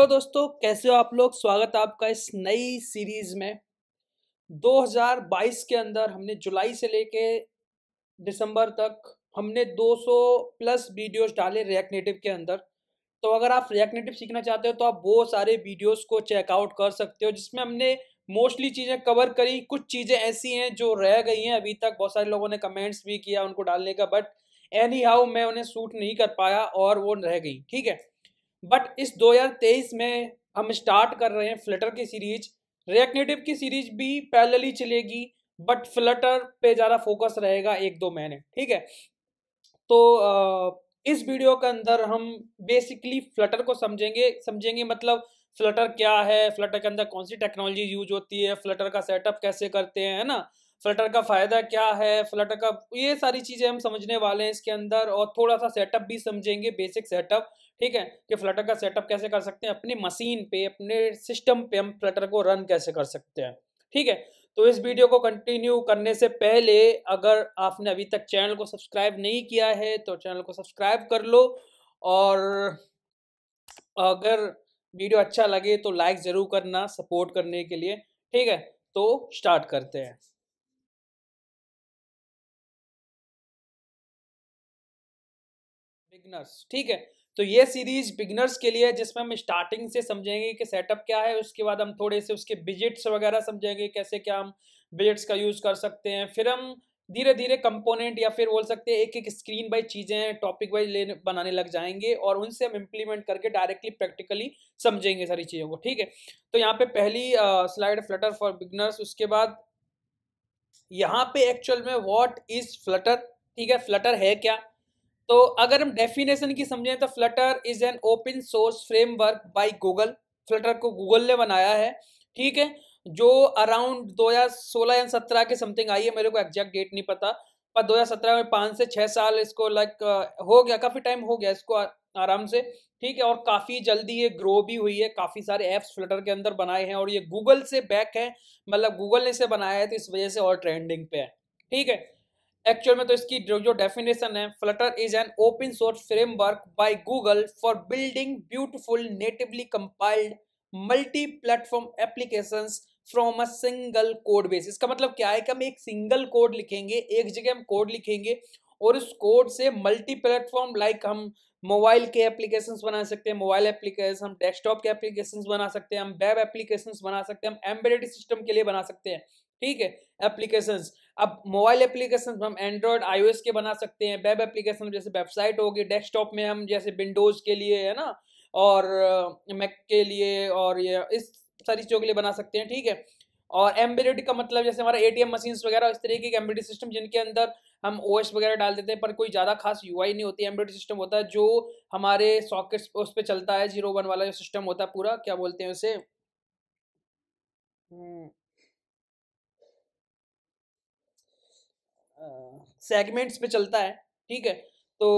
hello दोस्तों कैसे हो आप लोग स्वागत है आपका इस नई सीरीज में 2022 के अंदर हमने जुलाई से लेके दिसंबर तक हमने 200 प्लस वीडियोस डाले रिएक्ट नेटिव के अंदर तो अगर आप रिएक्ट नेटिव सीखना चाहते हो तो आप वो सारे वीडियोस को चेकआउट कर सकते हो जिसमें हमने मोस्टली चीज़ें कवर करी कुछ चीज़ें ऐसी हैं जो रह गई हैं अभी तक बहुत सारे लोगों ने कमेंट्स भी किया उनको डालने का बट एनी हाउ मैं उन्हें सूट नहीं कर पाया और वो रह गई ठीक है बट इस 2023 में हम स्टार्ट कर रहे हैं फ्लटर की सीरीज रिएक्ट नेटिव की सीरीज भी ही चलेगी बट फ्लटर पे ज़्यादा फोकस रहेगा एक दो महीने ठीक है तो इस वीडियो के अंदर हम बेसिकली फ्लटर को समझेंगे समझेंगे मतलब फ्लटर क्या है फ्लटर के अंदर कौन सी टेक्नोलॉजी यूज होती है फ्लटर का सेटअप कैसे करते हैं है ना फ्लटर का फ़ायदा क्या है फ्लटर का ये सारी चीज़ें हम समझने वाले हैं इसके अंदर और थोड़ा सा सेटअप भी समझेंगे बेसिक सेटअप ठीक है कि फ्लटर का सेटअप कैसे कर सकते हैं अपनी मशीन पे अपने सिस्टम पे हम फ्लटर को रन कैसे कर सकते हैं ठीक है तो इस वीडियो को कंटिन्यू करने से पहले अगर आपने अभी तक चैनल को सब्सक्राइब नहीं किया है तो चैनल को सब्सक्राइब कर लो और अगर वीडियो अच्छा लगे तो लाइक ज़रूर करना सपोर्ट करने के लिए ठीक है तो स्टार्ट करते हैं बिगनर्स ठीक है तो ये सीरीज बिगनर्स के लिए जिसमें हम स्टार्टिंग से समझेंगे कि सेटअप क्या है उसके बाद हम थोड़े से उसके बिजिट्स वगैरह समझेंगे कैसे क्या हम बिजिट्स का यूज़ कर सकते हैं फिर हम धीरे धीरे कंपोनेंट या फिर बोल सकते हैं एक एक स्क्रीन बाई चीज़ें टॉपिक वाइज लेने बनाने लग जाएंगे और उनसे हम इम्प्लीमेंट करके डायरेक्टली प्रैक्टिकली समझेंगे सारी चीज़ों को ठीक है तो यहाँ पे पहली स्लाइड फ्लटर फॉर बिगनर्स उसके बाद यहाँ पे एक्चुअल में व्हाट इज़ फ्लटर ठीक है फ्लटर है क्या तो अगर हम डेफिनेशन की समझें तो Flutter is an open source framework by Google Flutter को गूगल ने बनाया है ठीक है जो अराउंड 2016 या 17 के समथिंग आई है मेरे को एग्जैक्ट डेट नहीं पता पर 2017 में पाँच से छः साल इसको लाइक हो गया काफ़ी टाइम हो गया इसको आराम से ठीक है और काफ़ी जल्दी ये ग्रो भी हुई है काफ़ी सारे ऐप्स फ्लटर के अंदर बनाए हैं और ये गूगल से बैक है मतलब गूगल ने इसे बनाया है तो इस वजह से और ट्रेंडिंग पे है ठीक है एक्चुअल में तो इसकी जो डेफिनेशन है Flutter is an open source framework by Google for building beautiful natively compiled multi platform application from a single code base इसका मतलब क्या है कि हम एक सिंगल कोड लिखेंगे एक जगह हम कोड लिखेंगे और उस कोड से मल्टी प्लेटफॉर्म लाइक हम मोबाइल के एप्लीकेशन बना सकते हैं मोबाइल एप्लीकेशन हम डेस्कटॉप के एप्लीकेशन बना सकते हैं हम वेब एप्लीकेशन बना सकते हैं हम एम्बेडेड सिस्टम के लिए बना सकते हैं ठीक है एप्लीकेशंस अब मोबाइल एप्लीकेशन हम एंड्रॉयड आईओएस के बना सकते हैं वेब एप्लीकेशन जैसे वेबसाइट होगी डेस्कटॉप में हम जैसे विंडोज़ के लिए है ना और मैक के लिए और ये इस सारी चीज़ों के लिए बना सकते हैं ठीक है और एम्बेडेड का मतलब जैसे हमारा एटीएम टी वगैरह इस तरीके के एम्बेडेड सिस्टम जिनके अंदर हम ओएस वगैरह डाल देते हैं पर कोई ज़्यादा खास यूआई नहीं होती एम्बेडेड सिस्टम होता है जो हमारे सॉकेट्स उस पर चलता है जीरो वन वाला जो सिस्टम होता है पूरा क्या बोलते हैं उसे हम्म, सेगमेंट्स पे चलता है ठीक है तो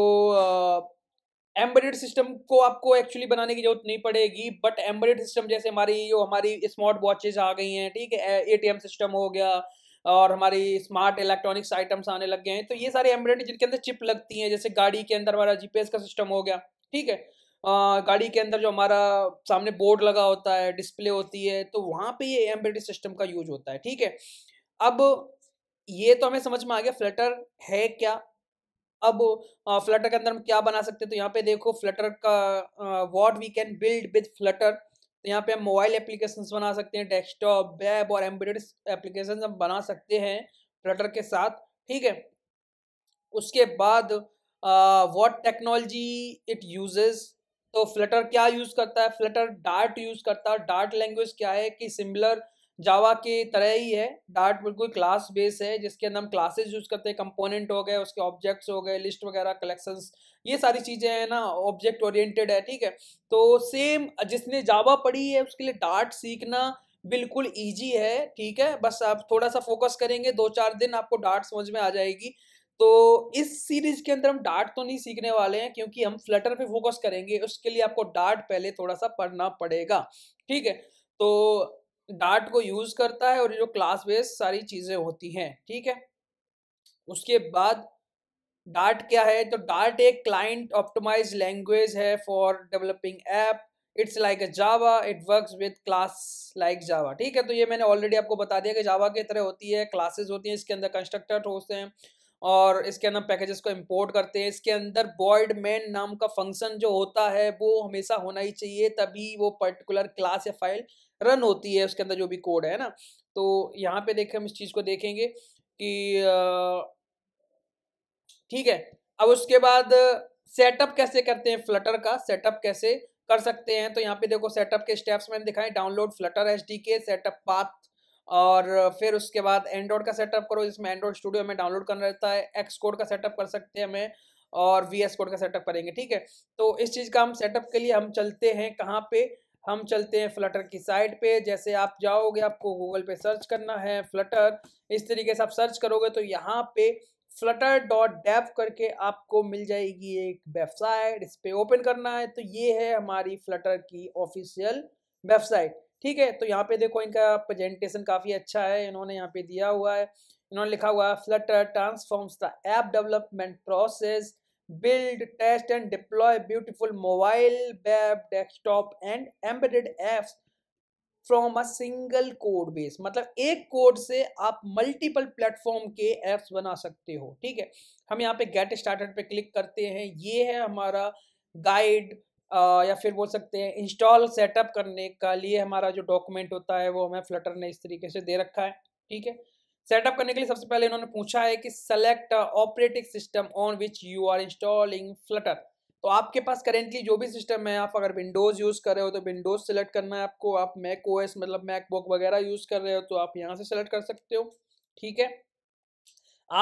एम्बेडेड सिस्टम को आपको एक्चुअली बनाने की जरूरत नहीं पड़ेगी बट एम्बेडेड सिस्टम जैसे हमारी जो हमारी स्मार्ट वॉचेज आ गई हैं ठीक है एम सिस्टम हो गया और हमारी स्मार्ट इलेक्ट्रॉनिक्स आइटम्स आने लग गए हैं तो ये सारे एम्ब्रॉयड जिनके अंदर चिप लगती हैं जैसे गाड़ी के अंदर हमारा जीपीएस का सिस्टम हो गया ठीक है आ, गाड़ी के अंदर जो हमारा सामने बोर्ड लगा होता है डिस्प्ले होती है तो वहाँ पे ये एम्ब्रॉयड सिस्टम का यूज होता है ठीक है अब ये तो हमें समझ में आ गया फ्लटर है क्या अब फ्लटर के अंदर हम क्या बना सकते हैं तो यहाँ पे देखो फ्लटर का what we can build with Flutter तो यहाँ पे हम मोबाइल एप्लीकेशंस बना सकते हैं डेस्कटॉप वेब और एम्ब्रॉयड एप्लीकेशन हम बना सकते हैं फ्लटर के साथ ठीक है उसके बाद वॉट टेक्नोलॉजी इट यूजेस तो फ्लटर क्या यूज़ करता है फ्लटर डार्ट यूज़ करता है डार्ट लैंग्वेज क्या है कि सिमिलर जावा की तरह ही है डार्ट बिल्कुल क्लास बेस है जिसके अंदर हम क्लासेस यूज़ करते हैं कंपोनेंट हो गए उसके ऑब्जेक्ट्स हो गए लिस्ट वगैरह कलेक्शंस ये सारी चीज़ें हैं ना ऑब्जेक्ट ओरिएंटेड है ठीक है तो सेम जिसने जावा पढ़ी है उसके लिए डार्ट सीखना बिल्कुल ईजी है ठीक है बस आप थोड़ा सा फोकस करेंगे दो चार दिन आपको डार्ट समझ में आ जाएगी तो इस सीरीज के अंदर हम डार्ट तो नहीं सीखने वाले हैं क्योंकि हम फ्लटर पे फोकस करेंगे उसके लिए आपको डार्ट पहले थोड़ा सा पढ़ना पड़ेगा ठीक है तो डार्ट को यूज़ करता है और ये जो क्लास बेस सारी चीज़ें होती हैं ठीक है उसके बाद डार्ट क्या है तो डार्ट एक क्लाइंट ऑप्टोमाइज लैंग्वेज है for developing app it's like a Java it works with class like Java ठीक है तो ये मैंने ऑलरेडी आपको बता दिया कि जावा की तरह होती है क्लासेस होती हैं इसके अंदर कंस्ट्रक्टर होते हैं और इसके अंदर पैकेजेस को इंपोर्ट करते हैं इसके अंदर बॉयड मैन नाम का फंक्शन जो होता है वो हमेशा होना ही चाहिए तभी वो पर्टिकुलर क्लास या फाइल रन होती है उसके अंदर जो भी कोड है ना तो यहाँ पे देखें हम इस चीज़ को देखेंगे कि ठीक है अब उसके बाद सेटअप कैसे करते हैं फ्लटर का सेटअप कैसे कर सकते हैं तो यहाँ पे देखो सेटअप के स्टेप्स मैंने दिखाए डाउनलोड फ्लटर एच के सेटअप पाथ और फिर उसके बाद एंड्रॉयड का सेटअप करो जिसमें एंड्रॉयड स्टूडियो हमें डाउनलोड करना रहता है एक्स कोड का सेटअप कर सकते हैं हमें और वी एस कोड का सेटअप करेंगे ठीक है तो इस चीज़ का हम सेटअप के लिए हम चलते हैं कहाँ पे हम चलते हैं फ्लटर की साइट पे जैसे आप जाओगे आपको गूगल पे सर्च करना है फ्लटर इस तरीके से आप सर्च करोगे तो यहाँ पे फ्लटर डॉट डेफ करके आपको मिल जाएगी एक वेबसाइट इस पर ओपन करना है तो ये है हमारी फ्लटर की ऑफिशियल वेबसाइट ठीक है तो यहाँ पे देखो इनका प्रेजेंटेशन काफ़ी अच्छा है इन्होंने यहाँ पे दिया हुआ है इन्होंने लिखा हुआ है Flutter transforms the app development process build test and deploy beautiful mobile web desktop and embedded apps from a single code base मतलब एक कोड से आप मल्टीपल प्लेटफॉर्म के एप्स बना सकते हो ठीक है हम यहाँ पे गेट स्टार्टेड पे क्लिक करते हैं ये है हमारा गाइड या फिर बोल सकते हैं इंस्टॉल सेटअप करने का लिए हमारा जो डॉक्यूमेंट होता है वो हमें फ्लटर ने इस तरीके से दे रखा है ठीक है सेटअप करने के लिए सबसे पहले इन्होंने पूछा है कि select operating system on which you are installing Flutter तो आपके पास करेंटली जो भी सिस्टम है आप अगर विंडोज़ यूज़ कर रहे हो तो विंडोज़ सेलेक्ट करना है आपको आप मैक ओ एस मतलब मैकबुक वगैरह यूज़ कर रहे हो तो आप यहाँ से सेलेक्ट कर सकते हो ठीक है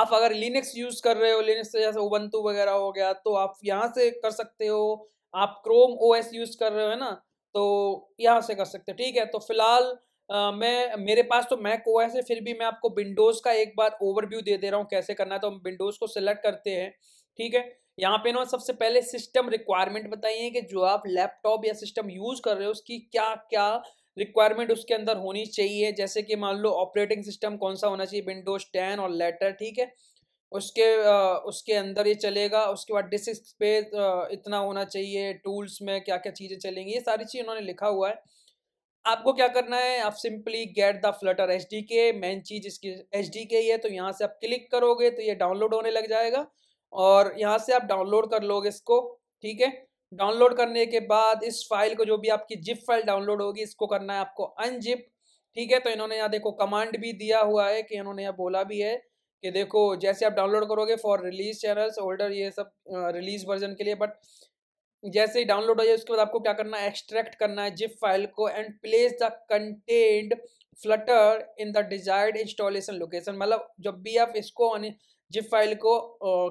आप अगर लिनक्स यूज़ कर रहे हो लिनक्स जैसे उबंतु वगैरह हो गया तो आप यहाँ से कर सकते हो आप क्रोम ओएस यूज कर रहे हो ना तो यहाँ से कर सकते हो ठीक है तो फिलहाल मैं मेरे पास तो मैक ओ है फिर भी मैं आपको विंडोज़ का एक बार ओवरव्यू दे दे रहा हूँ कैसे करना है तो हम विंडोज़ को सिलेक्ट करते हैं ठीक है यहाँ पे ना सबसे पहले सिस्टम रिक्वायरमेंट बताइए कि जो आप लैपटॉप या सिस्टम यूज़ कर रहे हो उसकी क्या क्या रिक्वायरमेंट उसके अंदर होनी चाहिए जैसे कि मान लो ऑपरेटिंग सिस्टम कौन सा होना चाहिए विंडोज टेन और लेटर ठीक है उसके उसके अंदर ये चलेगा उसके बाद डिस्क स्पेस इतना होना चाहिए टूल्स में क्या क्या चीज़ें चलेंगी ये सारी चीज़ उन्होंने लिखा हुआ है आपको क्या करना है आप simply get the Flutter S D K main चीज़ इसकी एच डी के ही है तो यहाँ से आप क्लिक करोगे तो ये डाउनलोड होने लग जाएगा और यहाँ से आप डाउनलोड कर लोगे इसको ठीक है डाउनलोड करने के बाद इस फाइल को जो भी आपकी जिप फाइल डाउनलोड होगी इसको करना है आपको अनजिप ठीक है तो इन्होंने यहाँ देखो कमांड भी दिया हुआ है कि इन्होंने यहाँ बोला भी है कि देखो जैसे आप डाउनलोड करोगे फॉर रिलीज चैनल्स ओल्डर ये सब रिलीज वर्जन के लिए बट जैसे ही डाउनलोड हो जाए उसके बाद आपको क्या करना है एक्सट्रैक्ट करना है जिप फाइल को and place the content Flutter in the desired installation location मतलब जब भी आप इसको जिप फाइल को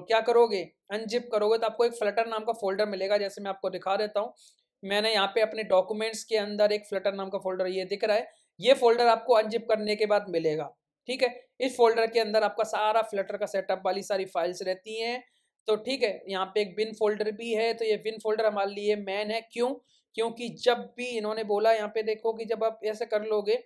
क्या करोगे अनजिप करोगे तो आपको एक फ्लटर नाम का फोल्डर मिलेगा जैसे मैं आपको दिखा देता हूँ मैंने यहाँ पे अपने डॉक्यूमेंट्स के अंदर एक फ्लटर नाम का फोल्डर ये दिख रहा है ये फोल्डर आपको अनजिप करने के बाद मिलेगा ठीक है इस फोल्डर के अंदर आपका सारा फ्लटर का सेटअप वाली सारी फाइल्स रहती हैं तो ठीक है यहाँ पे एक बिन फोल्डर भी है तो ये बिन फोल्डर हमारे लिए मैन है क्यों क्योंकि जब भी इन्होंने बोला यहाँ पे देखो कि जब आप ऐसे कर लोगे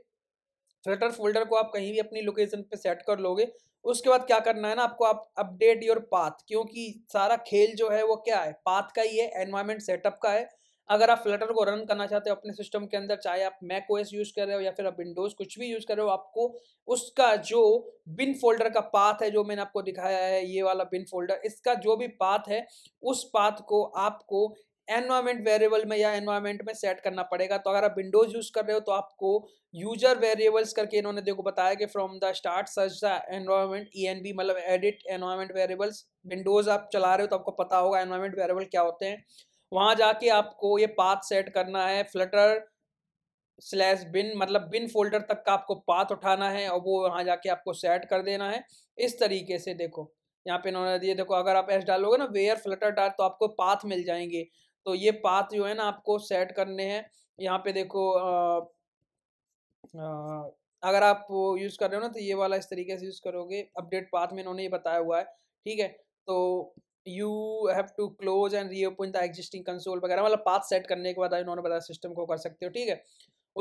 फ्लटर फोल्डर को आप कहीं भी अपनी लोकेशन पे सेट कर लोगे उसके बाद क्या करना है ना आपको आप अपडेट योर पाथ क्योंकि सारा खेल जो है वो क्या है पाथ का ही है एनवायरमेंट सेटअप का है अगर आप फ्लटर को रन करना चाहते हो अपने सिस्टम के अंदर चाहे आप मैक ओएस यूज कर रहे हो या फिर आप विंडोज कुछ भी यूज कर रहे हो आपको उसका जो बिन फोल्डर का पाथ है जो मैंने आपको दिखाया है ये वाला बिन फोल्डर इसका जो भी पाथ है उस पाथ को आपको एनवायरमेंट वेरिएबल में या एनवायरमेंट में सेट करना पड़ेगा तो अगर आप विंडोज यूज कर रहे हो तो आपको यूजर वेरिएबल्स करके इन्होंने देखो बताया कि from the start search the environment ई मतलब एडिट एनवायरमेंट वेरिएबल्स विंडोज आप चला रहे हो तो आपको पता होगा एनवायरमेंट वेरिएबल क्या होते हैं वहां जाके आपको ये पाथ सेट करना है फ्लटर स्लैश बिन मतलब बिन फोल्डर तक का आपको पाथ उठाना है और वो वहाँ जाके आपको सेट कर देना है इस तरीके से देखो यहाँ पे इन्होंने दिए देखो अगर आप एस डालोगे ना वेयर फ्लटर डाल तो आपको पाथ मिल जाएंगे तो ये पाथ जो है ना आपको सेट करने हैं यहाँ पे देखो आ, आ, अगर आप यूज़ कर रहे हो ना तो ये वाला इस तरीके से यूज़ करोगे अपडेट पाथ में इन्होंने ये बताया हुआ है ठीक है तो you have to close and reopen the existing console वगैरह मतलब पाथ सेट करने के बाद उन्होंने बताया सिस्टम को कर सकते हो ठीक है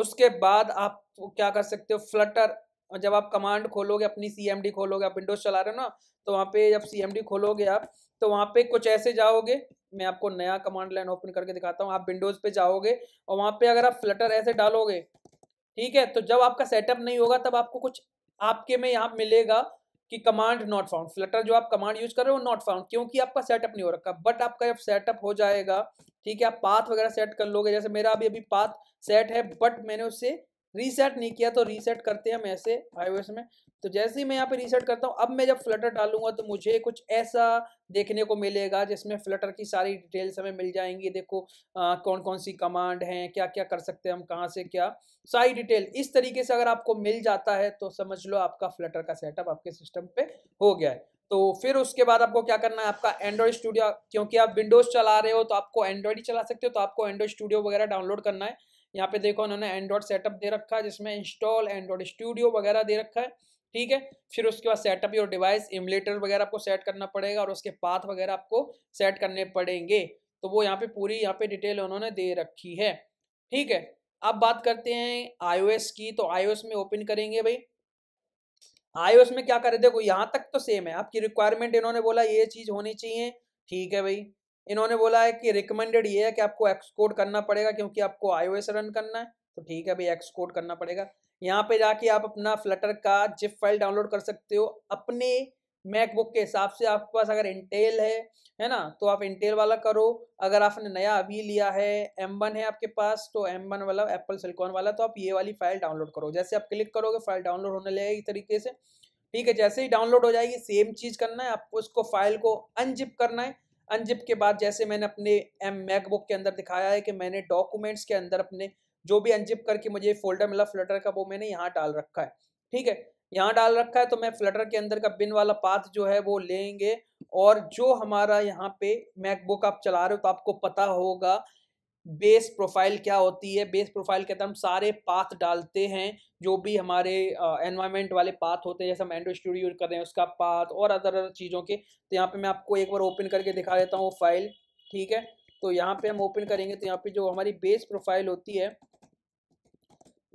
उसके बाद आप क्या कर सकते हो फ्लटर जब आप कमांड खोलोगे अपनी सी खोलोगे आप विंडोज चला रहे हो ना तो वहाँ पे जब सी खोलोगे आप तो वहाँ पे कुछ ऐसे जाओगे मैं आपको नया कमांड लाइन ओपन करके दिखाता हूँ आप विंडोज पे जाओगे और वहाँ पे अगर आप फ्लटर ऐसे डालोगे ठीक है तो जब आपका सेटअप नहीं होगा तब आपको कुछ आपके में यहाँ मिलेगा कि कमांड नॉट फाउंड फ्लटर जो आप कमांड यूज कर रहे हो नॉट फाउंड क्योंकि आपका सेटअप नहीं हो रखा बट आपका जब सेटअप हो जाएगा ठीक है आप पाथ वगैरह सेट कर लोगे जैसे मेरा अभी अभी पाथ सेट है बट मैंने उससे रीसेट नहीं किया तो रीसेट करते हैं हम ऐसे आई में तो जैसे ही मैं यहाँ पे रीसेट करता हूँ अब मैं जब फ्लटर डालूंगा तो मुझे कुछ ऐसा देखने को मिलेगा जिसमें फ्लटर की सारी डिटेल्स हमें मिल जाएंगी देखो आ, कौन कौन सी कमांड हैं क्या क्या कर सकते हैं हम कहाँ से क्या सारी डिटेल इस तरीके से अगर आपको मिल जाता है तो समझ लो आपका फ्लटर का सेटअप आपके सिस्टम पे हो गया है तो फिर उसके बाद आपको क्या करना है आपका एंड्रॉयड स्टूडियो क्योंकि आप विंडोज चला रहे हो तो आपको एंड्रॉयड ही चला सकते हो तो आपको एंड्रॉयड स्टूडियो वगैरह डाउनलोड करना है यहाँ पे देखो उन्होंने एंड्रॉयड सेटअप दे रखा है जिसमें इंस्टॉल एंड्रॉयड स्टूडियो वगैरह दे रखा है ठीक है फिर उसके बाद सेटअप योर डिवाइस इमलेटर वगैरह आपको सेट करना पड़ेगा और उसके पाथ वगैरह आपको सेट करने पड़ेंगे तो वो यहाँ पे पूरी यहाँ पे डिटेल उन्होंने दे रखी है ठीक है अब बात करते हैं आईओएस की तो आईओएस में ओपन करेंगे भाई आईओएस में क्या करे देखो यहाँ तक तो सेम है आपकी रिक्वायरमेंट इन्होंने बोला ये चीज़ होनी चाहिए ठीक है भाई इन्होंने बोला है कि रिकमेंडेड ये है कि आपको एक्सकोड करना पड़ेगा क्योंकि आपको आईओएस रन करना है तो ठीक है भाई एक्सकोड करना पड़ेगा यहाँ पे जाके आप अपना फ्लटर का जिप फाइल डाउनलोड कर सकते हो अपने मैकबुक के हिसाब से आपके पास अगर इंटेल है है ना तो आप इंटेल वाला करो अगर आपने नया अभी लिया है एम वन है आपके पास तो एम वन वाला एप्पल सिलिकॉन वाला तो आप ये वाली फाइल डाउनलोड करो जैसे आप क्लिक करोगे फाइल डाउनलोड होने लगेगी तरीके से ठीक है जैसे ही डाउनलोड हो जाएगी सेम चीज़ करना है आपको उसको फाइल को अनजिप करना है अनजिप के बाद जैसे मैंने अपने एम मैकबुक के अंदर दिखाया है कि मैंने डॉक्यूमेंट्स के अंदर अपने जो भी अनजिप करके मुझे फोल्डर मिला फ्लटर का वो मैंने यहाँ डाल रखा है ठीक है यहाँ डाल रखा है तो मैं फ्लटर के अंदर का बिन वाला पाथ जो है वो लेंगे और जो हमारा यहाँ पे मैकबुक आप चला रहे हो तो आपको पता होगा बेस प्रोफाइल क्या होती है बेस प्रोफाइल के अंदर हम सारे पाथ डालते हैं जो भी हमारे एनवायरमेंट वाले पाथ होते हैं जैसे हम एंड्रो स्टूडियो कर रहे हैं उसका पाथ और अदर अदर चीज़ों के तो यहाँ पे मैं आपको एक बार ओपन करके दिखा देता हूँ वो फाइल ठीक है तो यहाँ पे हम ओपन करेंगे तो यहाँ पे जो हमारी बेस प्रोफाइल होती है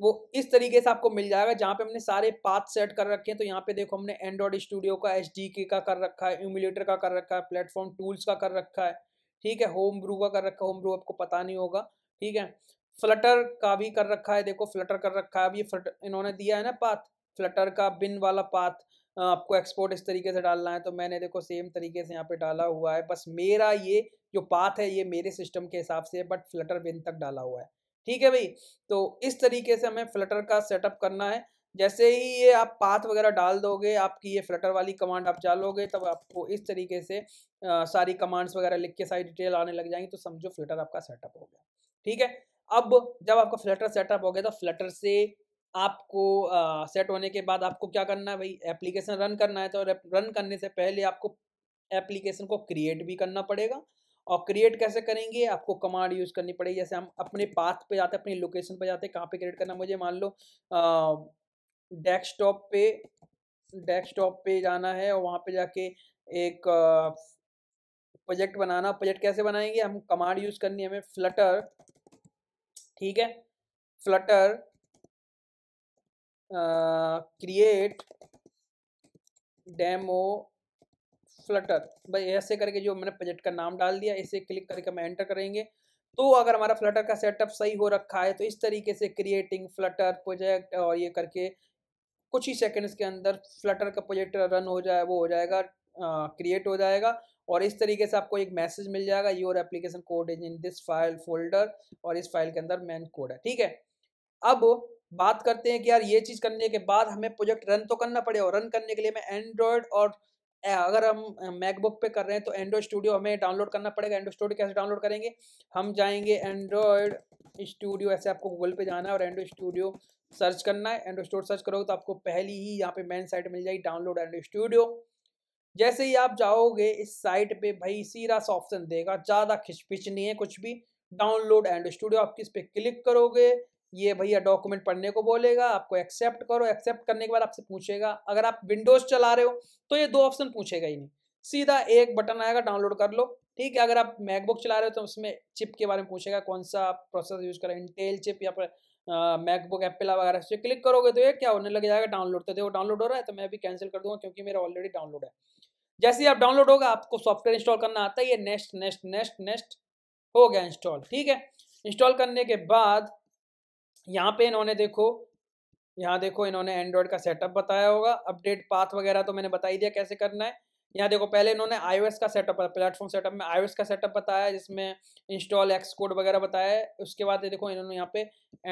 वो इस तरीके से आपको मिल जाएगा जहाँ पे हमने सारे पाथ सेट कर रखे हैं तो यहाँ पे देखो हमने एंड्रॉइड स्टूडियो का एच का कर रखा है इम्यूलेटर का कर रखा है प्लेटफॉर्म टूल्स का कर रखा है ठीक है होम ब्रू का कर रखा है होम ब्रू आपको पता नहीं होगा ठीक है फ्लटर का भी कर रखा है देखो फ्लटर कर रखा है अब ये फ्लटर इन्होंने दिया है ना पाथ फ्लटर का बिन वाला पाथ आपको एक्सपोर्ट इस तरीके से डालना है तो मैंने देखो सेम तरीके से यहाँ पे डाला हुआ है बस मेरा ये जो पाथ है ये मेरे सिस्टम के हिसाब से बट फ्लटर बिन तक डाला हुआ है ठीक है भाई तो इस तरीके से हमें फ्लटर का सेटअप करना है जैसे ही ये आप पाथ वगैरह डाल दोगे आपकी ये फ्लटर वाली कमांड आप डालोगे तब आपको इस तरीके से आ, सारी कमांड्स वगैरह लिख के सारी डिटेल आने लग जाएंगी तो समझो फ्लटर आपका सेटअप हो गया ठीक है अब जब आपका फ्लटर सेटअप हो गया तो फ्लटर से आपको आ, सेट होने के बाद आपको क्या करना है भाई एप्लीकेशन रन करना है तो रन करने से पहले आपको एप्लीकेशन को क्रिएट भी करना पड़ेगा और क्रिएट कैसे करेंगे आपको कमांड यूज़ करनी पड़ेगी जैसे हम अपने पाथ पे जाते हैं अपनी लोकेशन पे जाते हैं कहाँ पे क्रिएट करना मुझे मान लो डेस्कटॉप पे डेस्कटॉप पे जाना है और वहाँ पे जाके एक प्रोजेक्ट बनाना प्रोजेक्ट कैसे बनाएंगे हम कमांड यूज़ करनी है हमें फ्लटर ठीक है फ्लटर क्रिएट डेमो फ्लटर भाई ऐसे करके जो मैंने प्रोजेक्ट का नाम डाल दिया इसे क्लिक करके हम एंटर करेंगे तो अगर हमारा फ्लटर का सेटअप सही हो रखा है तो इस तरीके से क्रिएटिंग फ्लटर प्रोजेक्ट और ये करके कुछ ही सेकंड्स के अंदर फ्लटर का प्रोजेक्ट रन हो जाए वो हो जाएगा क्रिएट हो जाएगा और इस तरीके से आपको एक मैसेज मिल जाएगा your application code is in this file folder और इस फाइल के अंदर मेन कोड है ठीक है अब बात करते हैं कि यार ये चीज़ करने के बाद हमें प्रोजेक्ट रन तो करना पड़ेगा और रन करने के लिए मैं एंड्रॉयड और अगर हम मैकबुक पे कर रहे हैं तो एंड्रॉयड स्टूडियो हमें डाउनलोड करना पड़ेगा एंड्रॉयड स्टूडियो कैसे डाउनलोड करेंगे हम जाएंगे एंड्रॉयड स्टूडियो ऐसे आपको गूगल पे जाना है और एंड्रॉयड स्टूडियो सर्च करना है एंड्रॉइड स्टोर सर्च करोगे तो आपको पहली ही यहाँ पे मेन साइट मिल जाएगी डाउनलोड एंड स्टूडियो जैसे ही आप जाओगे इस साइट पे भाई सीधा सा ऑप्शन देगा ज़्यादा खिचपिच नहीं है कुछ भी डाउनलोड एंड स्टूडियो आप किस पे क्लिक करोगे ये भैया डॉक्यूमेंट पढ़ने को बोलेगा आपको एक्सेप्ट करो एक्सेप्ट करने के बाद आपसे पूछेगा अगर आप विंडोज चला रहे हो तो ये दो ऑप्शन पूछेगा ही नहीं सीधा एक बटन आएगा डाउनलोड कर लो ठीक है अगर आप मैकबुक चला रहे हो तो उसमें चिप के बारे में पूछेगा कौन सा प्रोसेसर यूज़ करें इंटेल चिप या फिर मैकबुक एप्पल वगैरह से क्लिक करोगे तो ये क्या होने लग जाएगा डाउनलोड तो देखो डाउनलोड हो रहा है तो मैं अभी कैंसिल कर दूंगा क्योंकि मेरा ऑलरेडी डाउनलोड है जैसे ही आप डाउनलोड होगा आपको सॉफ्टवेयर इंस्टॉल करना आता है ये नेक्स्ट नेक्स्ट नेक्स्ट नेक्स्ट हो गया इंस्टॉल ठीक है इंस्टॉल करने के बाद यहाँ पे इन्होंने देखो यहाँ देखो इन्होंने एंड्रॉयड का सेटअप बताया होगा अपडेट पाथ वगैरह तो मैंने बता ही दिया कैसे करना है यहाँ देखो पहले इन्होंने आईओएस का सेटअप प्लेटफॉर्म सेटअप में आईओएस का सेटअप बताया जिसमें इंस्टॉल एक्स कोड वगैरह बताया है उसके बाद देखो इन्होंने यहाँ पे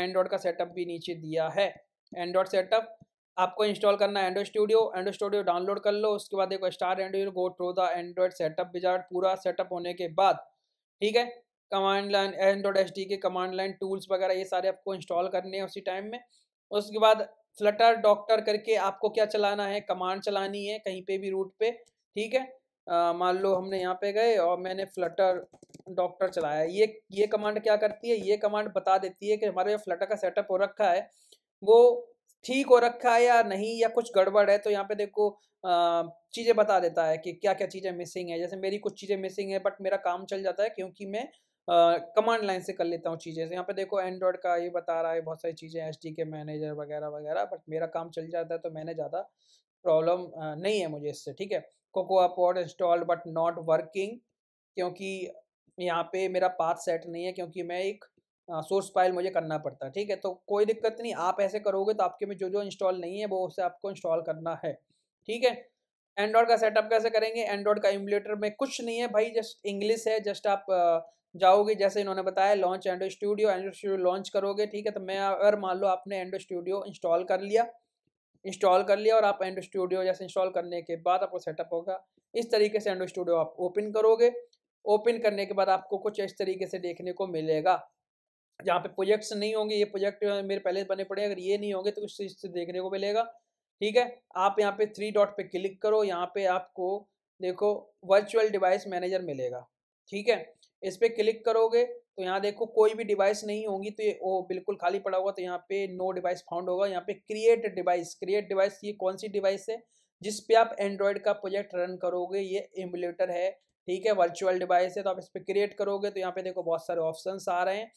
एंड्रॉयड का सेटअप भी नीचे दिया है एंड्रॉयड सेटअप आपको इंस्टॉल करना है Android Studio Android Studio download कर लो उसके बाद देखो start Android go through the Android setup wizard पूरा सेटअप होने के बाद ठीक है command line Android S K command line tools वगैरह ये सारे आपको इंस्टॉल करने हैं उसी टाइम में उसके बाद फ्लटर डॉक्टर करके आपको क्या चलाना है कमांड चलानी है कहीं पे भी रूट पे ठीक है मान लो हमने यहाँ पे गए और मैंने फ्लटर डॉक्टर चलाया ये ये कमांड क्या करती है ये कमांड बता देती है कि हमारे जो फ्लटर का सेटअप हो रखा है वो ठीक हो रखा है या नहीं या कुछ गड़बड़ है तो यहाँ पे देखो चीज़ें बता देता है कि क्या क्या चीज़ें मिसिंग है जैसे मेरी कुछ चीज़ें मिसिंग है बट मेरा काम चल जाता है क्योंकि मैं कमांड लाइन से कर लेता हूँ चीज़ें यहाँ पे देखो एंड्रॉयड का ये बता रहा है बहुत सारी चीज़ें एच के मैनेजर वगैरह वगैरह बट मेरा काम चल जाता है तो मैंने ज़्यादा प्रॉब्लम नहीं है मुझे इससे ठीक है Cocoa pod installed but not working क्योंकि यहाँ पे मेरा पाथ सेट नहीं है क्योंकि मैं एक सोर्स फाइल मुझे करना पड़ता है ठीक है तो कोई दिक्कत नहीं आप ऐसे करोगे तो आपके में जो जो इंस्टॉल नहीं है वो उसे आपको इंस्टॉल करना है ठीक है एंड्रॉयड का सेटअप कैसे करेंगे एंड्रॉयड का इम्यूलेटर में कुछ नहीं है भाई जस्ट इंग्लिश है जस्ट आप जाओगे जैसे इन्होंने बताया launch Android Studio Android Studio launch करोगे ठीक है तो मैं अगर मान लो आपने एंड्रॉयड स्टूडियो इंस्टॉल कर लिया इंस्टॉल कर लिया और आप एंडो स्टूडियो जैसे इंस्टॉल करने के बाद आपको सेटअप होगा इस तरीके से एंडो स्टूडियो आप ओपन करोगे ओपन करने के बाद आपको कुछ इस तरीके से देखने को मिलेगा जहाँ पे प्रोजेक्ट्स नहीं होंगे ये प्रोजेक्ट मेरे पहले बने पड़े अगर ये नहीं होंगे तो कुछ चीज़ से देखने को मिलेगा ठीक है आप यहाँ पे थ्री डॉट पे क्लिक करो यहाँ पे आपको देखो वर्चुअल डिवाइस मैनेजर मिलेगा ठीक है इस पर क्लिक करोगे तो यहाँ देखो कोई भी डिवाइस नहीं होगी तो ये वो बिल्कुल खाली पड़ा होगा तो यहाँ पे नो डिवाइस फाउंड होगा यहाँ पे क्रिएट डिवाइस क्रिएट डिवाइस ये कौन सी डिवाइस है जिस पे आप एंड्रॉयड का प्रोजेक्ट रन करोगे ये एम्बुलेटर है ठीक है वर्चुअल डिवाइस है तो आप इस पर क्रिएट करोगे तो यहाँ पे देखो बहुत सारे ऑप्शन आ रहे हैं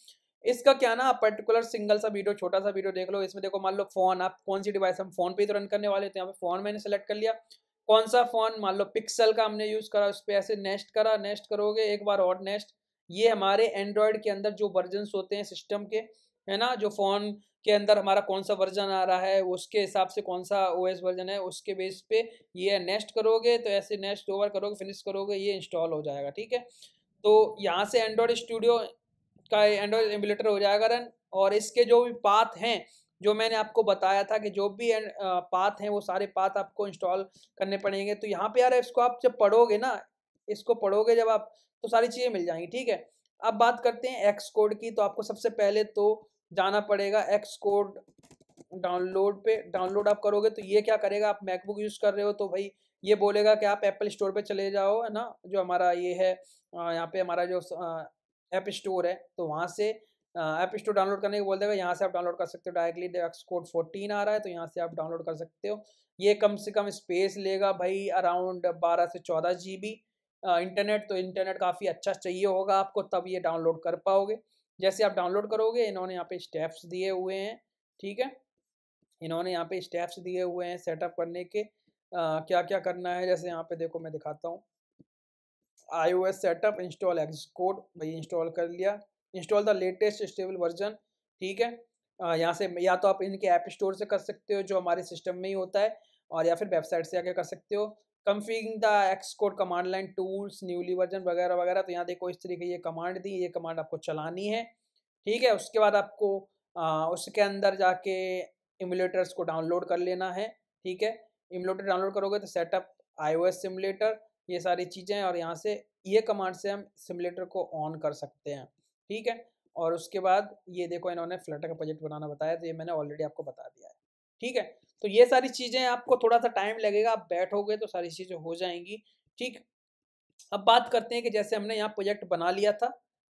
इसका क्या ना आप पर्टिकुलर सिंगल सा वीडियो छोटा सा वीडियो देख लो इसमें देखो मान लो फोन आप कौन सी डिवाइस हम फोन पे तो रन करने वाले तो यहाँ पे फोन मैंने सेलेक्ट कर लिया कौन सा फोन मान लो पिक्सल का हमने यूज़ करा उस पर ऐसे नेस्ट करा नेस्ट करोगे एक बार और नेक्स्ट ये हमारे एंड्रॉयड के अंदर जो वर्जन होते हैं सिस्टम के है ना जो फ़ोन के अंदर हमारा कौन सा वर्जन आ रहा है उसके हिसाब से कौन सा ओएस वर्जन है उसके बेस पे ये नेक्स्ट करोगे तो ऐसे नेक्स्ट ओवर करोगे फिनिश करोगे ये इंस्टॉल हो जाएगा ठीक है तो यहाँ से एंड्रॉयड स्टूडियो का एंड्रॉयड एम्बुलेटर हो जाएगा रन और इसके जो भी पाथ हैं जो मैंने आपको बताया था कि जो भी पाथ हैं वो सारे पाथ आपको इंस्टॉल करने पड़ेंगे तो यहाँ पे यार इसको आप जब पढ़ोगे ना इसको पढ़ोगे जब आप तो सारी चीज़ें मिल जाएंगी ठीक है अब बात करते हैं एक्स कोड की तो आपको सबसे पहले तो जाना पड़ेगा एक्स कोड डाउनलोड पे डाउनलोड आप करोगे तो ये क्या करेगा आप मैकबुक यूज़ कर रहे हो तो भाई ये बोलेगा कि आप एप्पल स्टोर पे चले जाओ है ना जो हमारा ये है यहाँ पे हमारा जो ऐप स्टोर है तो वहाँ से ऐप स्टोर डाउनलोड करने को बोल देगा यहाँ से आप डाउनलोड कर सकते हो डायरेक्टली एक्स कोड फोर्टीन आ रहा है तो यहाँ से आप डाउनलोड कर सकते हो ये कम से कम स्पेस लेगा भाई अराउंड बारह से चौदह जी इंटरनेट तो इंटरनेट काफ़ी अच्छा चाहिए होगा आपको तब ये डाउनलोड कर पाओगे जैसे आप डाउनलोड करोगे इन्होंने यहाँ पे स्टेप्स दिए हुए हैं ठीक है इन्होंने यहाँ पे स्टेप्स दिए हुए हैं सेटअप करने के आ, क्या क्या करना है जैसे यहाँ पे देखो मैं दिखाता हूँ I O S setup install Xcode भाई इंस्टॉल कर लिया install the latest stable version ठीक है यहाँ से या तो आप इनके ऐप स्टोर से कर सकते हो जो हमारे सिस्टम में ही होता है और या फिर वेबसाइट से आके कर सकते हो configuring the Xcode command line tools newly version वगैरह वगैरह तो यहाँ देखो इस तरीके ये कमांड दी ये कमांड आपको चलानी है ठीक है उसके बाद आपको आ, उसके अंदर जाके इमुलेटर्स को डाउनलोड कर लेना है ठीक है इमुलेटर डाउनलोड करोगे तो सेटअप आईओएस सिमुलेटर ये सारी चीज़ें और यहाँ से ये कमांड से हम सिमुलेटर को ऑन कर सकते हैं ठीक है और उसके बाद ये देखो इन्होंने फ्लटर का प्रोजेक्ट बनाना बताया तो ये मैंने ऑलरेडी आपको बता दिया है ठीक है तो ये सारी चीज़ें आपको थोड़ा सा टाइम लगेगा आप बैठोगे तो सारी चीज़ें हो जाएंगी ठीक अब बात करते हैं कि जैसे हमने यहाँ प्रोजेक्ट बना लिया था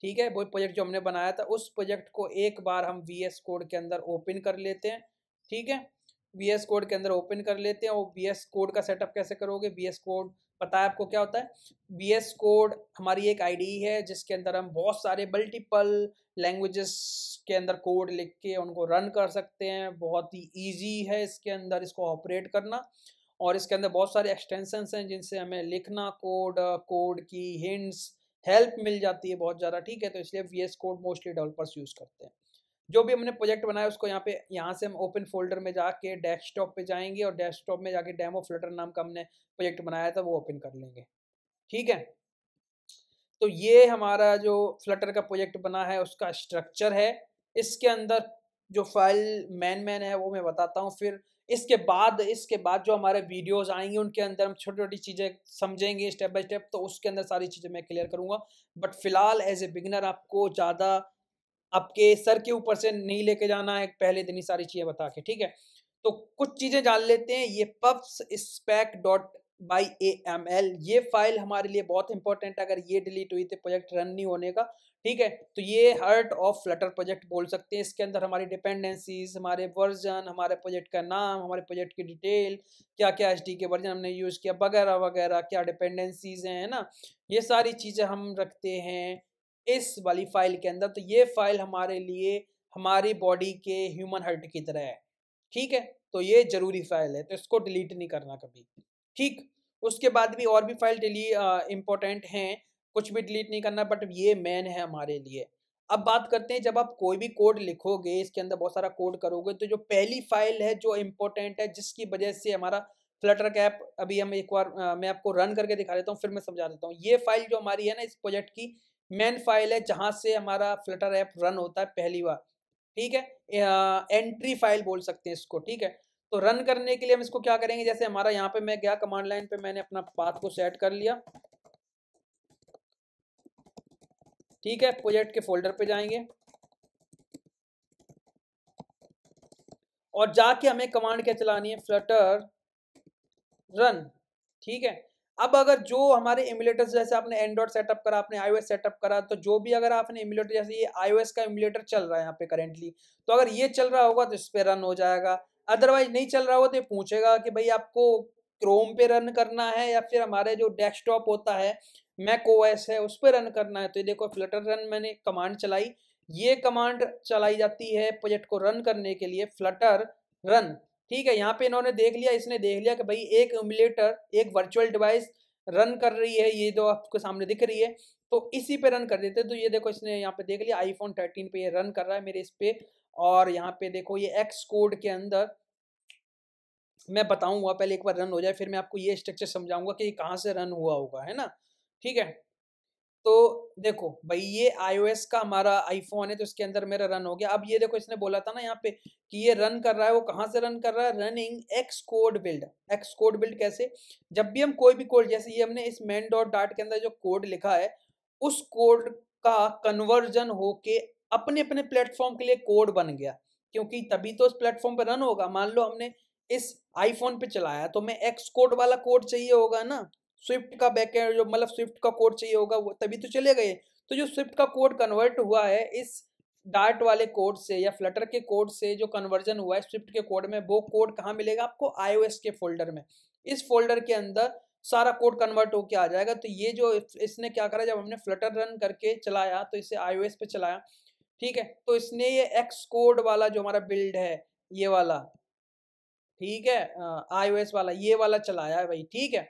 ठीक है वो प्रोजेक्ट जो हमने बनाया था उस प्रोजेक्ट को एक बार हम वी एस कोड के अंदर ओपन कर लेते हैं ठीक है वी एस कोड के अंदर ओपन कर लेते हैं और वी एस कोड का सेटअप कैसे करोगे वी एस कोड पता है आपको क्या होता है बी एस कोड हमारी एक डी है जिसके अंदर हम बहुत सारे मल्टीपल लैंग्वेजेस के अंदर कोड लिख के उनको रन कर सकते हैं बहुत ही ईजी है इसके अंदर इसको ऑपरेट करना और इसके अंदर बहुत सारे एक्सटेंशन हैं जिनसे हमें लिखना कोड कोड की हिंट्स हेल्प मिल जाती है बहुत ज़्यादा ठीक है तो इसलिए V S code mostly developers use करते हैं जो भी हमने प्रोजेक्ट बनाया उसको यहाँ पे यहाँ से हम ओपन फोल्डर में जाके डेस्कटॉप पे जाएंगे और डेस्कटॉप में जाके डेमो फ्लटर नाम का हमने प्रोजेक्ट बनाया था वो ओपन कर लेंगे ठीक है तो ये हमारा जो फ्लटर का प्रोजेक्ट बना है उसका स्ट्रक्चर है इसके अंदर जो फाइल मैन मैन है वो मैं बताता हूँ फिर इसके बाद इसके बाद जो हमारे वीडियोस आएंगे उनके अंदर हम छोटी छोटी चीज़ें समझेंगे स्टेप बाय स्टेप तो उसके अंदर सारी चीज़ें मैं क्लियर करूँगा बट फिलहाल एज ए बिगनर आपको ज़्यादा आपके सर के ऊपर से नहीं लेके जाना है पहले दिन ही सारी चीज़ें बता के ठीक है तो कुछ चीज़ें जान लेते हैं ये pubspec dot Y A M L ये फाइल हमारे लिए बहुत इंपॉर्टेंट है अगर ये डिलीट हुई तो प्रोजेक्ट रन नहीं होने का ठीक है तो ये हर्ट ऑफ फ्लटर प्रोजेक्ट बोल सकते हैं इसके अंदर हमारी डिपेंडेंसीज हमारे वर्जन हमारे प्रोजेक्ट का नाम हमारे प्रोजेक्ट की डिटेल क्या क्या एच के वर्जन हमने यूज़ किया वगैरह वगैरह क्या डिपेंडेंसीज हैं है ना ये सारी चीज़ें हम रखते हैं इस वाली फाइल के अंदर तो ये फाइल हमारे लिए हमारी बॉडी के ह्यूमन हर्ट की तरह है ठीक है तो ये ज़रूरी फाइल है तो इसको डिलीट नहीं करना कभी ठीक उसके बाद भी और भी फाइल डिली इम्पोर्टेंट हैं कुछ भी डिलीट नहीं करना बट ये मेन है हमारे लिए अब बात करते हैं जब आप कोई भी कोड लिखोगे इसके अंदर बहुत सारा कोड करोगे तो जो पहली फाइल है जो इम्पोर्टेंट है जिसकी वजह से हमारा फ्लटर कैप अभी हम एक बार मैं आपको रन करके दिखा देता हूँ फिर मैं समझा देता हूँ ये फाइल जो हमारी है ना इस प्रोजेक्ट की मेन फाइल है जहाँ से हमारा फ्लटर ऐप रन होता है पहली बार ठीक है एंट्री फाइल बोल सकते हैं इसको ठीक है तो रन करने के लिए हम इसको क्या करेंगे जैसे हमारा यहाँ पे मैं गया कमांड लाइन पे मैंने अपना पाथ को सेट कर लिया ठीक है प्रोजेक्ट के फोल्डर पे जाएंगे और जाके हमें कमांड क्या चलानी है फ्लटर रन ठीक है अब अगर जो हमारे इम्यूलेटर जैसे आपने एंड्रॉइड सेटअप करा आपने आईओएस सेटअप करा तो जो भी अगर आपने इम्यूलेटर जैसे ये आईओएस का इम्यूलेटर चल रहा है यहाँ पे करेंटली तो अगर ये चल रहा होगा तो इस पर रन हो जाएगा अदरवाइज नहीं चल रहा होगा तो ये पूछेगा कि भाई आपको क्रोम पे रन करना है या फिर हमारे जो डेस्कटॉप होता है मैक ओएस है उस पर रन करना है तो ये देखो फ्लटर रन मैंने कमांड चलाई ये कमांड चलाई जाती है प्रोजेक्ट को रन करने के लिए फ्लटर रन ठीक है यहाँ पे इन्होंने देख लिया इसने देख लिया कि भाई एक एमुलेटर एक वर्चुअल डिवाइस रन कर रही है ये जो आपके सामने दिख रही है तो इसी पे रन कर देते तो ये देखो इसने यहाँ पे देख लिया आईफोन थर्टीन पे ये रन कर रहा है मेरे इस पे और यहाँ पे देखो ये एक्स कोड के अंदर मैं बताऊंगा पहले एक बार रन हो जाए फिर मैं आपको ये स्ट्रक्चर समझाऊंगा कि ये कहाँ से रन हुआ होगा है ना ठीक है तो देखो भाई ये आईओएस का हमारा आईफोन है तो इसके अंदर मेरा रन हो गया अब ये देखो इसने बोला था ना यहाँ पे कि ये रन कर रहा है वो कहाँ से रन कर रहा है running Xcode build Xcode build कैसे जब भी हम कोई भी कोड जैसे ये हमने इस मैन डॉट डाट के अंदर जो कोड लिखा है उस कोड का कन्वर्जन होके अपने अपने प्लेटफॉर्म के लिए कोड बन गया क्योंकि तभी तो उस प्लेटफॉर्म पर रन होगा मान लो हमने इस आईफोन पे चलाया तो मैं एक्स कोड वाला कोड चाहिए होगा ना स्विफ्ट का बैक एंड जो मतलब स्विफ्ट का कोड चाहिए होगा वो तभी तो चले गए तो जो स्विफ्ट का कोड कन्वर्ट हुआ है इस डार्ट वाले कोड से या फ्लटर के कोड से जो कन्वर्जन हुआ है स्विफ्ट के कोड में वो कोड कहाँ मिलेगा आपको आई के फोल्डर में इस फोल्डर के अंदर सारा कोड कन्वर्ट होकर आ जाएगा तो ये जो इसने क्या करा जब हमने फ्लटर रन करके चलाया तो इसे आई पे चलाया ठीक है तो इसने ये एक्स कोड वाला जो हमारा बिल्ड है ये वाला ठीक है आईओएस वाला ये वाला चलाया है भाई ठीक है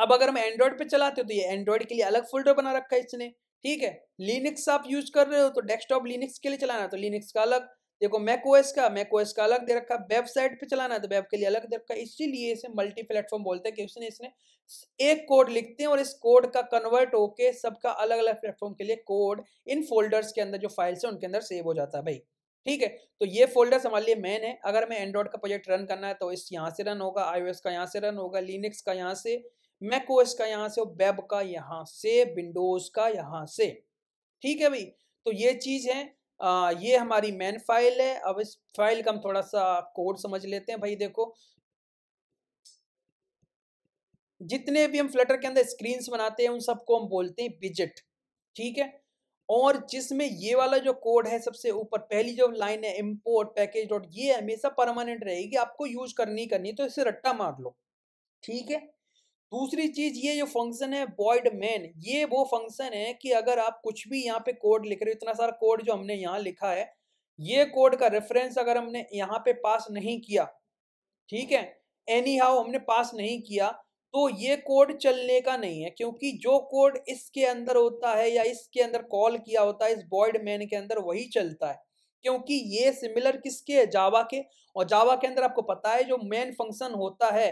अब अगर हम एंड्रॉयड पे चलाते हो तो ये एंड्रॉयड के लिए अलग फोल्डर बना रखा है इसने ठीक है लिनिक्स आप यूज कर रहे हो तो डेस्कटॉप लिनिक्स के लिए चलाना है तो लिनिक्स का अलग देखो मैक का मैक का अलग दे रखा है वेबसाइट पे चलाना है तो वेब के लिए अलग दे रखा है इसीलिए इसे मल्टी प्लेटफॉर्म बोलते हैं कि उसने इसने एक कोड लिखते हैं और इस कोड का कन्वर्ट होके सबका अलग अलग प्लेटफॉर्म के लिए कोड इन फोल्डर्स के अंदर जो फाइल्स है उनके अंदर सेव हो जाता है भाई ठीक है तो ये फोल्डर्स हमारे लिए मेन है अगर मैं एंड्रॉइड का प्रोजेक्ट रन करना है तो इस यहाँ से रन होगा आईओएस का यहाँ से रन होगा लिनक्स का यहाँ से मैक ओएस का यहाँ से और वेब का यहाँ से विंडोज का यहाँ से ठीक है भाई तो ये चीज़ है आ, ये हमारी मेन फाइल है अब इस फाइल का हम थोड़ा सा कोड समझ लेते हैं भाई देखो जितने भी हम फ्लटर के अंदर स्क्रीन बनाते हैं उन सबको हम बोलते हैं विजिट ठीक है और जिसमें ये वाला जो कोड है सबसे ऊपर पहली जो लाइन है इम्पोर्ट पैकेज डॉट ये हमेशा परमानेंट रहेगी आपको यूज करनी करनी तो इसे रट्टा मार लो ठीक है दूसरी चीज ये जो फंक्शन है बॉयड मैन ये वो फंक्शन है कि अगर आप कुछ भी यहाँ पे कोड लिख रहे हो इतना सारा कोड जो हमने यहाँ लिखा है ये कोड का रेफरेंस अगर हमने यहाँ पे पास नहीं किया ठीक है एनी हाउ हमने पास नहीं किया तो ये कोड चलने का नहीं है क्योंकि जो कोड इसके अंदर होता है या इसके अंदर कॉल किया होता है इस बॉइड मैन के अंदर वही चलता है क्योंकि ये सिमिलर किसके है जावा के और जावा के अंदर आपको पता है जो मेन फंक्शन होता है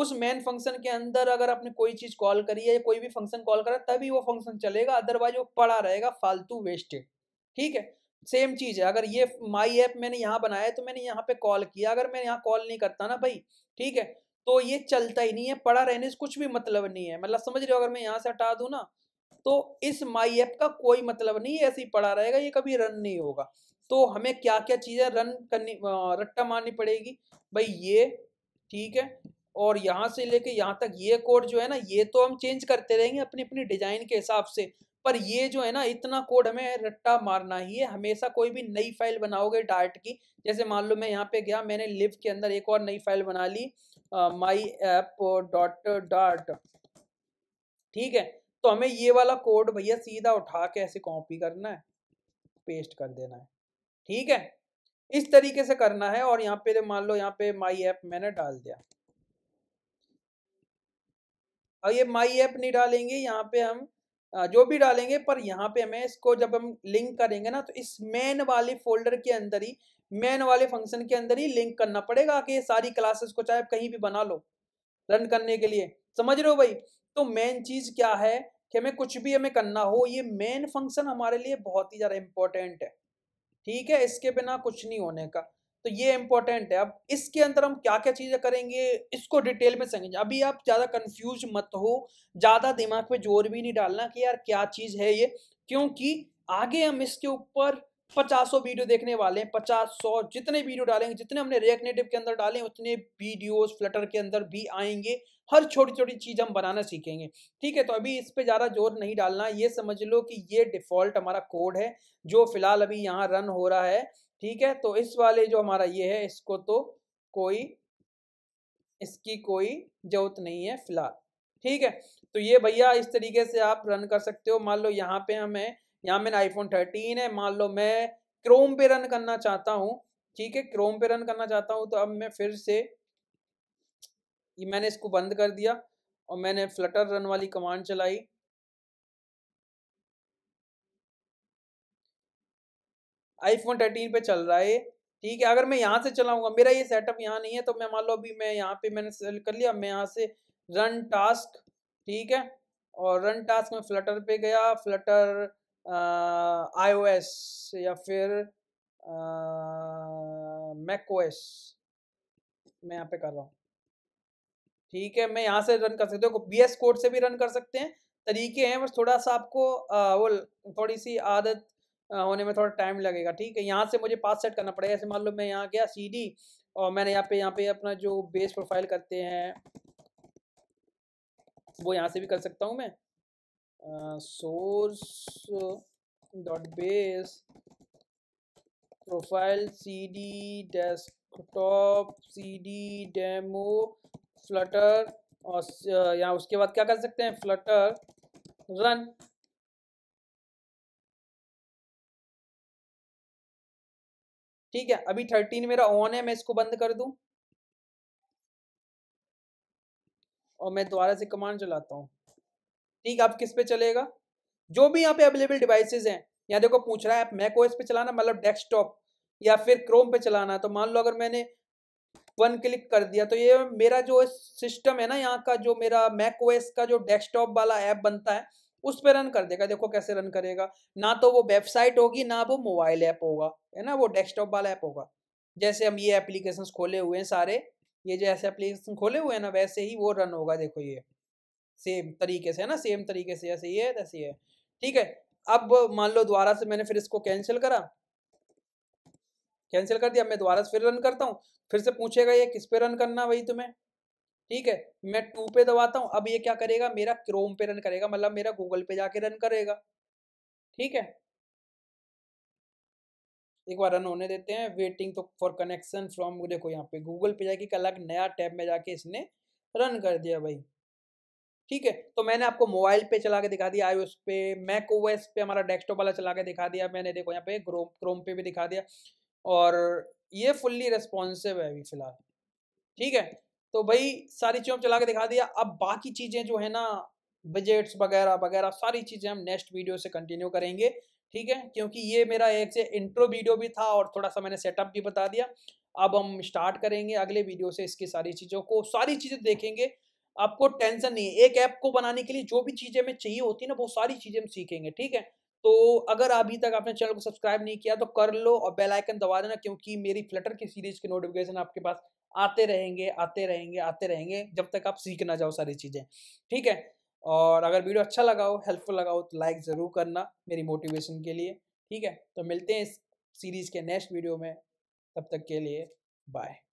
उस मेन फंक्शन के अंदर अगर आपने कोई चीज कॉल करी है या कोई भी फंक्शन कॉल करा तभी वो फंक्शन चलेगा अदरवाइज वो पड़ा रहेगा फालतू वेस्टेड ठीक है सेम चीज है अगर ये माई ऐप मैंने यहाँ बनाया तो मैंने यहाँ पे कॉल किया अगर मैं यहाँ कॉल नहीं करता ना भाई ठीक है तो ये चलता ही नहीं है पड़ा रहने से कुछ भी मतलब नहीं है मतलब समझ रहे हो अगर मैं यहाँ से हटा दूँ ना तो इस माई ऐप का कोई मतलब नहीं ऐसे ही पड़ा रहेगा ये कभी रन नहीं होगा तो हमें क्या क्या चीज़ें रन करनी रट्टा मारनी पड़ेगी भाई ये ठीक है और यहाँ से लेके यहाँ तक ये कोड जो है ना ये तो हम चेंज करते रहेंगे अपनी अपनी डिजाइन के हिसाब से पर ये जो है ना इतना कोड हमें रट्टा मारना ही है हमेशा कोई भी नई फाइल बनाओगे डार्ट की जैसे मान लो मैं यहाँ पे गया मैंने लिव के अंदर एक और नई फाइल बना ली माई ऐप डॉट डार्ट ठीक है तो हमें ये वाला कोड भैया सीधा उठा के ऐसे कॉपी करना है पेस्ट कर देना है ठीक है इस तरीके से करना है और यहाँ पे मान लो यहाँ पे माई ऐप मैंने डाल दिया अब ये माई ऐप नहीं डालेंगे यहाँ पे हम जो भी डालेंगे पर यहाँ पे हमें इसको जब हम लिंक करेंगे ना तो इस मेन वाले फोल्डर के अंदर ही मेन वाले फंक्शन के अंदर ही लिंक करना पड़ेगा कि सारी क्लासेस को चाहे आप कहीं भी बना लो रन करने के लिए समझ रहे हो भाई तो मेन चीज़ क्या है कि हमें कुछ भी हमें करना हो ये मेन फंक्शन हमारे लिए बहुत ही ज़्यादा इंपॉर्टेंट है ठीक है इसके बिना कुछ नहीं होने का तो ये इंपॉर्टेंट है अब इसके अंदर हम क्या क्या चीज़ें करेंगे इसको डिटेल में समझेंगे अभी आप ज़्यादा कंफ्यूज मत हो ज़्यादा दिमाग पे जोर भी नहीं डालना कि यार क्या चीज़ है ये क्योंकि आगे हम इसके ऊपर पचास सौ वीडियो देखने वाले हैं पचास सौ जितने वीडियो डालेंगे जितने हमने रेक नेटिव के अंदर डाले उतने वीडियोस फ्लटर के अंदर भी आएंगे हर छोटी छोटी चीज़ हम बनाना सीखेंगे ठीक है तो अभी इस पे ज़्यादा जोर नहीं डालना ये समझ लो कि ये डिफ़ॉल्ट हमारा कोड है जो फिलहाल अभी यहाँ रन हो रहा है ठीक है तो इस वाले जो हमारा ये है इसको तो कोई इसकी कोई जरूरत नहीं है फिलहाल ठीक है तो ये भैया इस तरीके से आप रन कर सकते हो मान लो यहाँ पे हमें यहाँ मेरा आईफोन थर्टीन है मान लो मैं क्रोम पे रन करना चाहता हूँ ठीक है क्रोम पे रन करना चाहता हूँ तो अब मैं फिर से ये मैंने इसको बंद कर दिया और मैंने फ्लटर रन वाली कमांड चलाई आईफोन थर्टीन पे चल रहा है ठीक है अगर मैं यहाँ से चलाऊंगा मेरा ये सेटअप यहाँ नहीं है तो मैं मान लो अभी मैं यहाँ पे मैंने सेलेक्ट कर लिया मैं यहाँ से रन टास्क ठीक है और रन टास्क में फ्लटर पे गया फ्लटर आईओएस या फिर एस मैं यहाँ पे कर रहा हूँ ठीक है मैं यहाँ से रन कर सकते हो बी एस कोड से भी रन कर सकते हैं तरीके हैं बस थोड़ा सा आपको आ, वो थोड़ी सी आदत होने में थोड़ा टाइम लगेगा ठीक है यहाँ से मुझे पास सेट करना पड़ेगा ऐसे मान लो मैं यहाँ गया सी और मैंने यहाँ पे यहाँ पे अपना जो बेस प्रोफाइल करते हैं वो यहाँ से भी कर सकता हूँ मैं source dot base profile C D desktop C D demo Flutter और यहाँ उसके बाद क्या कर सकते हैं फ्लटर रन ठीक है अभी थर्टीन मेरा ऑन है मैं इसको बंद कर दू और मैं दोबारा से कमांड चलाता हूँ ठीक आप किस पे चलेगा जो भी यहाँ पे अवेलेबल डिवाइसेज हैं यहाँ देखो पूछ रहा है आप मैको इस पे चलाना मतलब डेस्कटॉप या फिर क्रोम पे चलाना तो मान लो अगर मैंने वन क्लिक कर दिया तो ये मेरा जो सिस्टम है ना यहाँ का जो मेरा मैक ओएस का जो डेस्कटॉप वाला ऐप बनता है उस पर रन कर देगा देखो कैसे रन करेगा ना तो वो वेबसाइट होगी ना वो मोबाइल ऐप होगा है ना वो डेस्कटॉप वाला ऐप होगा जैसे हम ये एप्लीकेशन खोले हुए हैं सारे ये जो ऐसे एप्लीकेशन खोले हुए हैं ना वैसे ही वो रन होगा देखो ये सेम तरीके से है ना सेम तरीके से ऐसे ये ऐसे है ठीक है अब मान लो दोबारा से मैंने फिर इसको कैंसिल करा कैंसिल कर दिया मैं दोबारा से फिर रन करता हूँ फिर से पूछेगा ये किस पे रन करना वही तुम्हें ठीक है मैं टू पे दबाता हूँ अब ये क्या करेगा मेरा क्रोम पे रन करेगा मतलब मेरा गूगल पे जाके रन करेगा ठीक है एक बार रन होने देते हैं वेटिंग तो फॉर कनेक्शन फ्रॉम देखो यहाँ पे गूगल पे जाके अलग नया टैब में जाके इसने रन कर दिया भाई ठीक है तो मैंने आपको मोबाइल पे चला के दिखा दिया आईओएस पे मैक ओएस पे हमारा डेस्कटॉप वाला चला के दिखा दिया मैंने देखो यहाँ पे क्रोम क्रोम पे भी दिखा दिया और ये फुल्ली रेस्पॉन्सिव है अभी फिलहाल ठीक है तो भाई सारी चीज़ों चला के दिखा दिया अब बाकी चीज़ें जो है ना बजट्स वगैरह वगैरह सारी चीज़ें हम नेक्स्ट वीडियो से कंटिन्यू करेंगे ठीक है क्योंकि ये मेरा एक से इंट्रो वीडियो भी था और थोड़ा सा मैंने सेटअप भी बता दिया अब हम स्टार्ट करेंगे अगले वीडियो से इसकी सारी चीज़ों को सारी चीज़ें देखेंगे आपको टेंशन नहीं है एक ऐप को बनाने के लिए जो भी चीज़ें हमें चाहिए होती है ना वो सारी चीज़ें हम सीखेंगे ठीक है तो अगर अभी तक आपने चैनल को सब्सक्राइब नहीं किया तो कर लो और बेल आइकन दबा देना क्योंकि मेरी फ्लटर की सीरीज की नोटिफिकेशन आपके पास आते रहेंगे आते रहेंगे आते रहेंगे जब तक आप सीख ना जाओ सारी चीज़ें ठीक है और अगर वीडियो अच्छा लगा हो हेल्पफुल लगा हो तो लाइक ज़रूर करना मेरी मोटिवेशन के लिए ठीक है तो मिलते हैं इस सीरीज़ के नेक्स्ट वीडियो में तब तक के लिए बाय